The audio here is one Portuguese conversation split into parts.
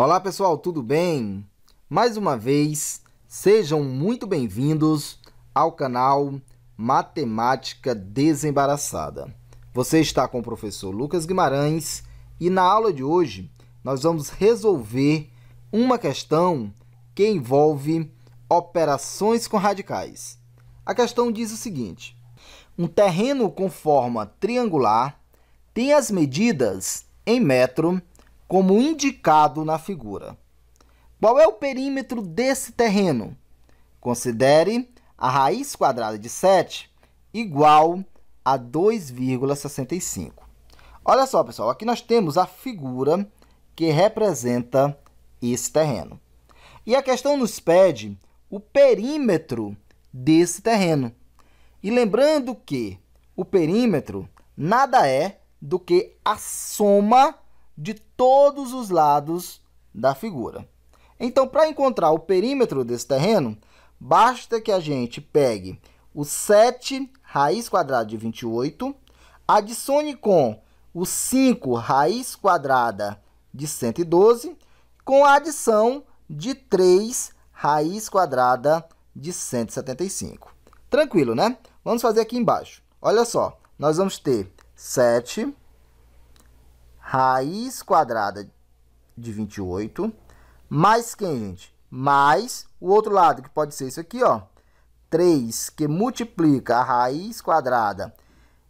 Olá pessoal, tudo bem? Mais uma vez, sejam muito bem-vindos ao canal Matemática Desembaraçada. Você está com o professor Lucas Guimarães e na aula de hoje nós vamos resolver uma questão que envolve operações com radicais. A questão diz o seguinte: um terreno com forma triangular tem as medidas em metro como indicado na figura. Qual é o perímetro desse terreno? Considere a raiz quadrada de 7 igual a 2,65. Olha só, pessoal, aqui nós temos a figura que representa esse terreno. E a questão nos pede o perímetro desse terreno. E lembrando que o perímetro nada é do que a soma de todos os lados da figura. Então, para encontrar o perímetro desse terreno, basta que a gente pegue o 7 raiz quadrada de 28, adicione com o 5 raiz quadrada de 112, com a adição de 3 raiz quadrada de 175. Tranquilo, né? Vamos fazer aqui embaixo. Olha só, nós vamos ter 7 raiz quadrada de 28, mais quem, gente? Mais o outro lado, que pode ser isso aqui, ó. 3, que multiplica a raiz quadrada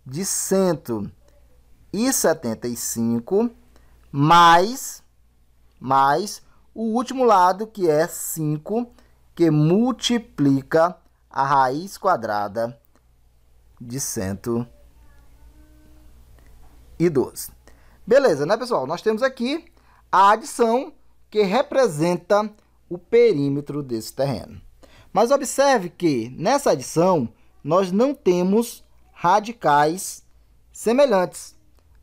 de 175, mais, mais o último lado, que é 5, que multiplica a raiz quadrada de 112. Beleza, né, pessoal? Nós temos aqui a adição que representa o perímetro desse terreno. Mas observe que nessa adição nós não temos radicais semelhantes.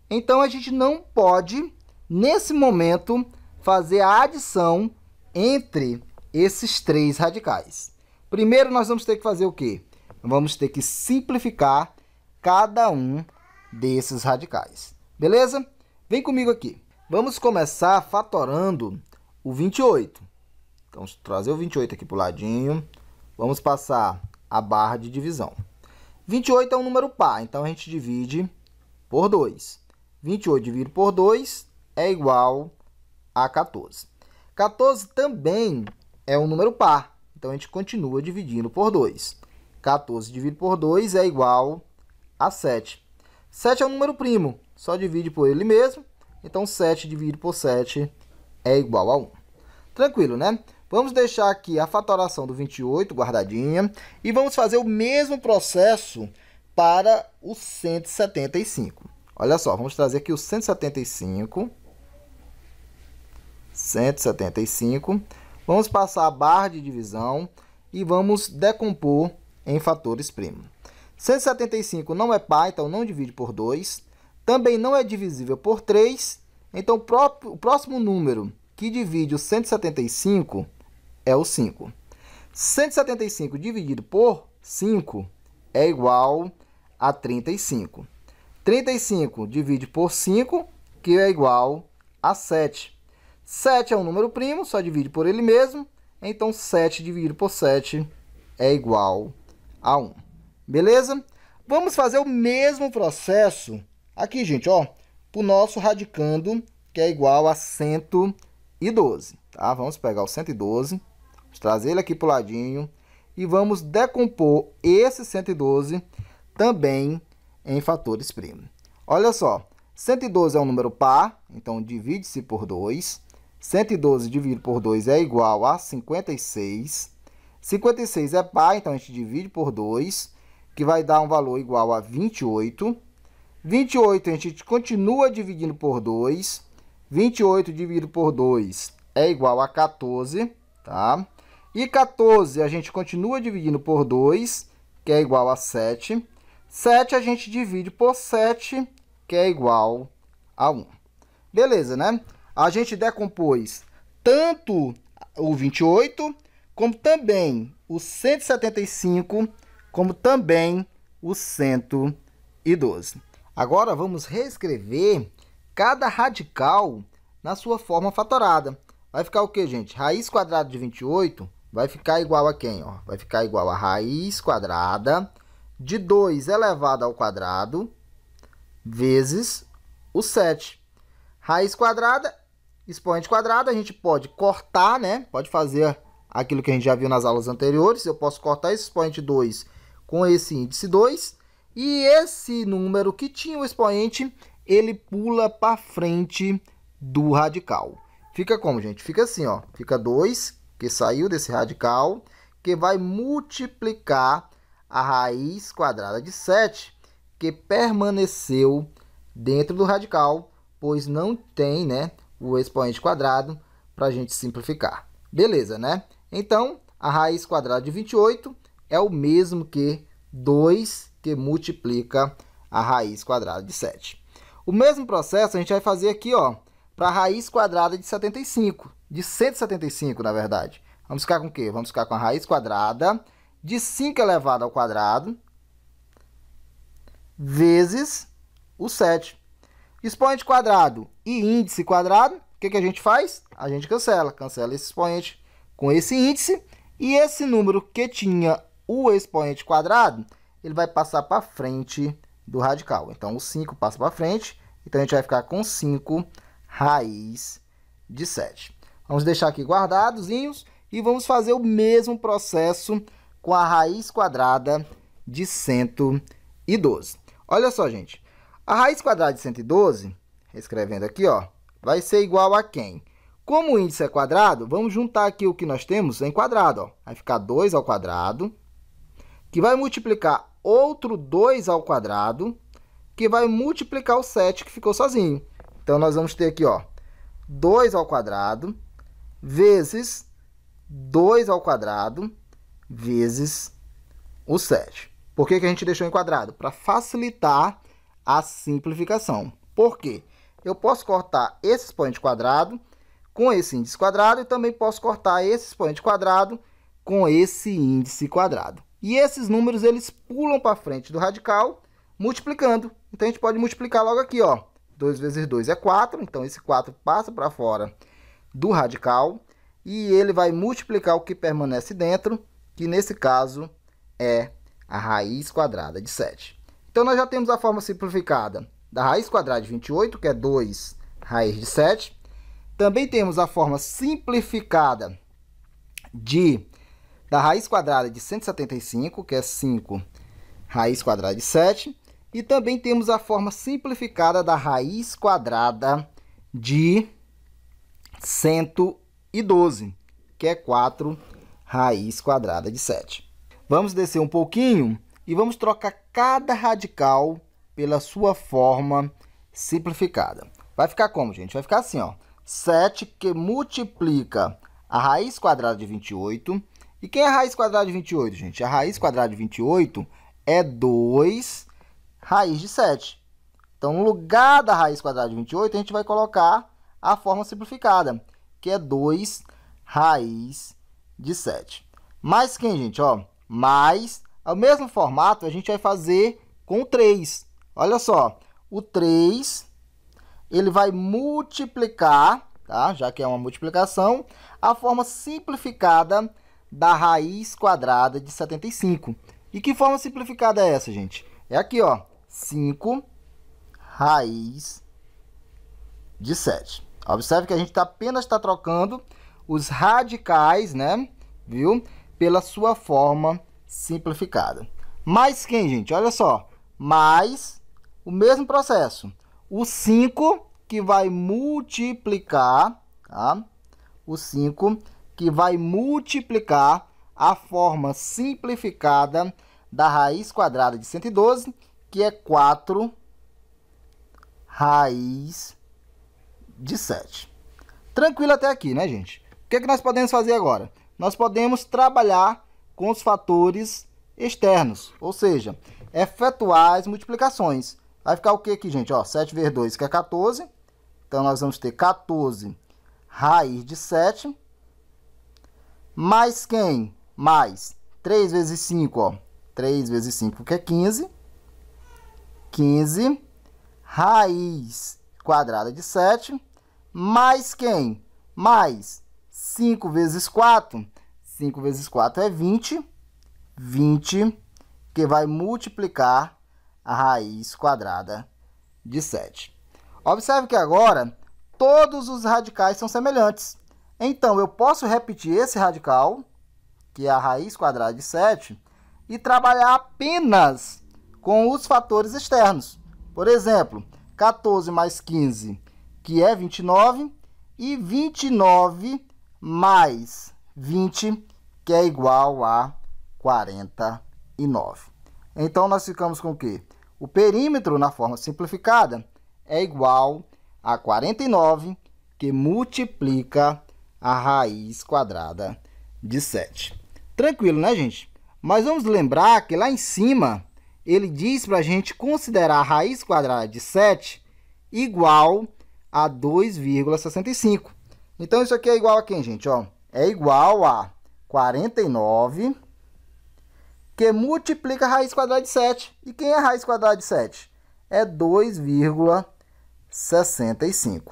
Então, a gente não pode, nesse momento, fazer a adição entre esses três radicais. Primeiro, nós vamos ter que fazer o quê? Vamos ter que simplificar cada um desses radicais. Beleza? Vem comigo aqui. Vamos começar fatorando o 28. Então, trazer o 28 aqui para o ladinho. Vamos passar a barra de divisão. 28 é um número par, então a gente divide por 2. 28 dividido por 2 é igual a 14. 14 também é um número par, então a gente continua dividindo por 2. 14 dividido por 2 é igual a 7. 7 é um número primo, só divide por ele mesmo. Então, 7 dividido por 7 é igual a 1. Tranquilo, né? Vamos deixar aqui a fatoração do 28 guardadinha e vamos fazer o mesmo processo para o 175. Olha só, vamos trazer aqui o 175. 175. Vamos passar a barra de divisão e vamos decompor em fatores primos. 175 não é pá, então não divide por 2 também não é divisível por 3. Então, o próximo número que divide o 175 é o 5. 175 dividido por 5 é igual a 35. 35 divide por 5, que é igual a 7. 7 é um número primo, só divide por ele mesmo. Então, 7 dividido por 7 é igual a 1. Beleza? Vamos fazer o mesmo processo Aqui, gente, ó, o nosso radicando, que é igual a 112, tá? Vamos pegar o 112, vamos trazer ele aqui para o ladinho e vamos decompor esse 112 também em fatores primos. Olha só, 112 é um número par, então divide-se por 2. 112 dividido por 2 é igual a 56. 56 é par, então a gente divide por 2, que vai dar um valor igual a 28. 28 a gente continua dividindo por 2. 28 dividido por 2 é igual a 14, tá? E 14 a gente continua dividindo por 2, que é igual a 7. 7 a gente divide por 7, que é igual a 1. Beleza, né? A gente decompôs tanto o 28, como também o 175, como também o 112. Agora vamos reescrever cada radical na sua forma fatorada. Vai ficar o quê, gente? Raiz quadrada de 28 vai ficar igual a quem? Ó? Vai ficar igual a raiz quadrada de 2 elevado ao quadrado vezes o 7. Raiz quadrada, expoente quadrado, a gente pode cortar, né? Pode fazer aquilo que a gente já viu nas aulas anteriores. Eu posso cortar esse expoente 2 com esse índice 2 e esse número que tinha o expoente, ele pula para frente do radical. Fica como, gente? Fica assim, ó. Fica 2, que saiu desse radical, que vai multiplicar a raiz quadrada de 7, que permaneceu dentro do radical, pois não tem né, o expoente quadrado para a gente simplificar. Beleza, né? Então, a raiz quadrada de 28 é o mesmo que 2 que multiplica a raiz quadrada de 7. O mesmo processo a gente vai fazer aqui para a raiz quadrada de 75, de 175, na verdade. Vamos ficar com o quê? Vamos ficar com a raiz quadrada de 5 elevado ao quadrado vezes o 7. Expoente quadrado e índice quadrado, o que, que a gente faz? A gente cancela, cancela esse expoente com esse índice. E esse número que tinha o expoente quadrado, ele vai passar para frente do radical. Então, o 5 passa para frente, então a gente vai ficar com 5 raiz de 7. Vamos deixar aqui guardados e vamos fazer o mesmo processo com a raiz quadrada de 112. Olha só, gente. A raiz quadrada de 112, escrevendo aqui, ó, vai ser igual a quem? Como o índice é quadrado, vamos juntar aqui o que nós temos em quadrado. Ó. Vai ficar 2 ao quadrado, que vai multiplicar outro 2 ao quadrado, que vai multiplicar o 7 que ficou sozinho. Então, nós vamos ter aqui, ó, 2 ao quadrado vezes 2 ao quadrado vezes o 7. Por que, que a gente deixou em quadrado? Para facilitar a simplificação. Por quê? Eu posso cortar esse expoente quadrado com esse índice quadrado e também posso cortar esse expoente quadrado com esse índice quadrado. E esses números eles pulam para frente do radical multiplicando. Então a gente pode multiplicar logo aqui, ó. 2 vezes 2 é 4, então esse 4 passa para fora do radical e ele vai multiplicar o que permanece dentro, que nesse caso é a raiz quadrada de 7. Então nós já temos a forma simplificada da raiz quadrada de 28, que é 2 raiz de 7. Também temos a forma simplificada de da raiz quadrada de 175, que é 5 raiz quadrada de 7. E também temos a forma simplificada da raiz quadrada de 112, que é 4 raiz quadrada de 7. Vamos descer um pouquinho e vamos trocar cada radical pela sua forma simplificada. Vai ficar como, gente? Vai ficar assim, ó. 7 que multiplica a raiz quadrada de 28 e quem é a raiz quadrada de 28, gente? A raiz quadrada de 28 é 2 raiz de 7. Então, no lugar da raiz quadrada de 28, a gente vai colocar a forma simplificada, que é 2 raiz de 7. Mais quem, gente? Ó, mais, é o mesmo formato, a gente vai fazer com 3. Olha só, o 3 ele vai multiplicar, tá? já que é uma multiplicação, a forma simplificada da raiz quadrada de 75. E que forma simplificada é essa, gente? É aqui, ó, 5 raiz de 7. Observe que a gente tá, apenas está trocando os radicais, né? Viu? Pela sua forma simplificada. Mais quem, gente? Olha só. Mais o mesmo processo. O 5 que vai multiplicar, tá? O 5 que vai multiplicar a forma simplificada da raiz quadrada de 112, que é 4 raiz de 7. Tranquilo até aqui, né, gente? O que, é que nós podemos fazer agora? Nós podemos trabalhar com os fatores externos, ou seja, efetuar as multiplicações. Vai ficar o que aqui, gente? Ó, 7 vezes 2, que é 14. Então, nós vamos ter 14 raiz de 7 mais quem? Mais 3 vezes 5, ó. 3 vezes 5, que é 15. 15. Raiz quadrada de 7. Mais quem? Mais 5 vezes 4. 5 vezes 4 é 20. 20, que vai multiplicar a raiz quadrada de 7. Observe que agora todos os radicais são semelhantes. Então, eu posso repetir esse radical, que é a raiz quadrada de 7, e trabalhar apenas com os fatores externos. Por exemplo, 14 mais 15, que é 29, e 29 mais 20, que é igual a 49. Então, nós ficamos com o quê? O perímetro, na forma simplificada, é igual a 49, que multiplica a raiz quadrada de 7. Tranquilo, né, gente? Mas vamos lembrar que lá em cima ele diz para a gente considerar a raiz quadrada de 7 igual a 2,65. Então, isso aqui é igual a quem, gente? Ó, é igual a 49, que multiplica a raiz quadrada de 7. E quem é a raiz quadrada de 7? É 2,65.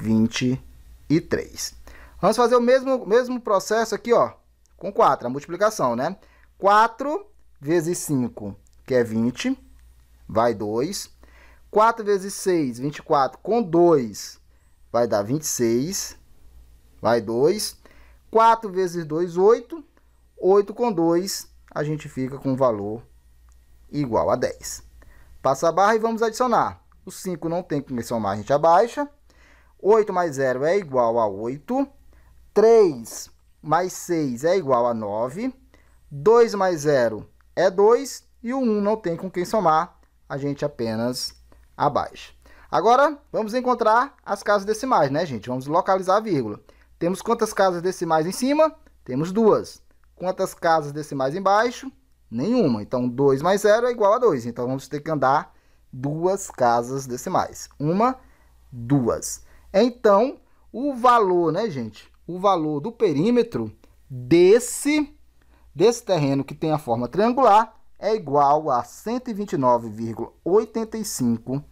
23. Vamos fazer o mesmo, mesmo processo aqui, ó, com 4, a multiplicação, né? 4 vezes 5, que é 20, vai 2. 4 vezes 6, 24, com 2, vai dar 26, vai 2. 4 vezes 2, 8. 8 com 2, a gente fica com o valor igual a 10. Passa a barra e vamos adicionar. O 5 não tem como somar, a gente abaixa. 8 mais 0 é igual a 8. 3 mais 6 é igual a 9. 2 mais 0 é 2. E o 1 não tem com quem somar, a gente apenas abaixa. Agora, vamos encontrar as casas decimais, né, gente? Vamos localizar a vírgula. Temos quantas casas decimais em cima? Temos duas. Quantas casas decimais embaixo? Nenhuma. Então, 2 mais 0 é igual a 2. Então, vamos ter que andar duas casas decimais. Uma, duas. É, então, o valor, né, gente? O valor do perímetro desse, desse terreno que tem a forma triangular é igual a 129,85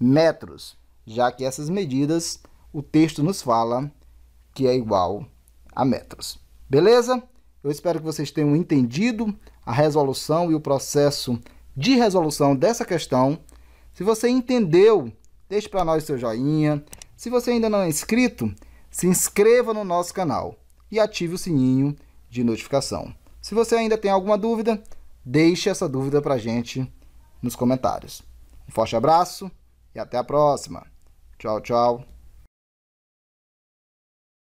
metros, já que essas medidas o texto nos fala que é igual a metros. Beleza? Eu espero que vocês tenham entendido a resolução e o processo de resolução dessa questão. Se você entendeu, deixe para nós seu joinha, se você ainda não é inscrito, se inscreva no nosso canal e ative o sininho de notificação. Se você ainda tem alguma dúvida, deixe essa dúvida para a gente nos comentários. Um forte abraço e até a próxima. Tchau, tchau.